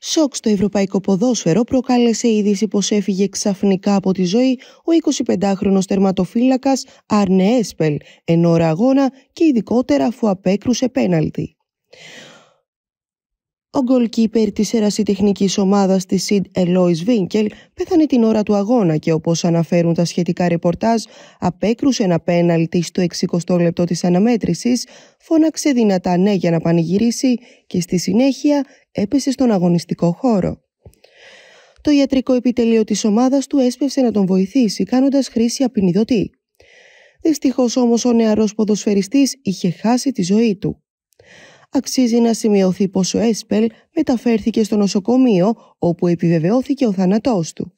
Σοκ στο ευρωπαϊκό ποδόσφαιρο προκάλεσε είδηση πως έφυγε ξαφνικά από τη ζωή ο 25χρονο τερματοφύλακας Άρνε Έσπελ, ώρα αγώνα και ειδικότερα αφού απέκρουσε πέναλτι. Ο γκολκίπερ της ερασιτεχνικής ομάδας της Σιντ Ελόις Βίνκελ πέθανε την ώρα του αγώνα και όπως αναφέρουν τα σχετικά ρεπορτάζ απέκρουσε ένα πέναλτι στο 60 λεπτό της αναμέτρησης, φώναξε δυνατά ναι για να πανηγυρίσει και στη συνέχεια έπεσε στον αγωνιστικό χώρο. Το ιατρικό επιτελείο της ομάδας του έσπευσε να τον βοηθήσει κάνοντας χρήση απεινιδωτή. Δυστυχώς όμως ο νεαρός ποδοσφαιριστής είχε χάσει τη ζωή του αξίζει να σημειωθεί πως ο Έσπελ μεταφέρθηκε στο νοσοκομείο όπου επιβεβαιώθηκε ο θάνατός του.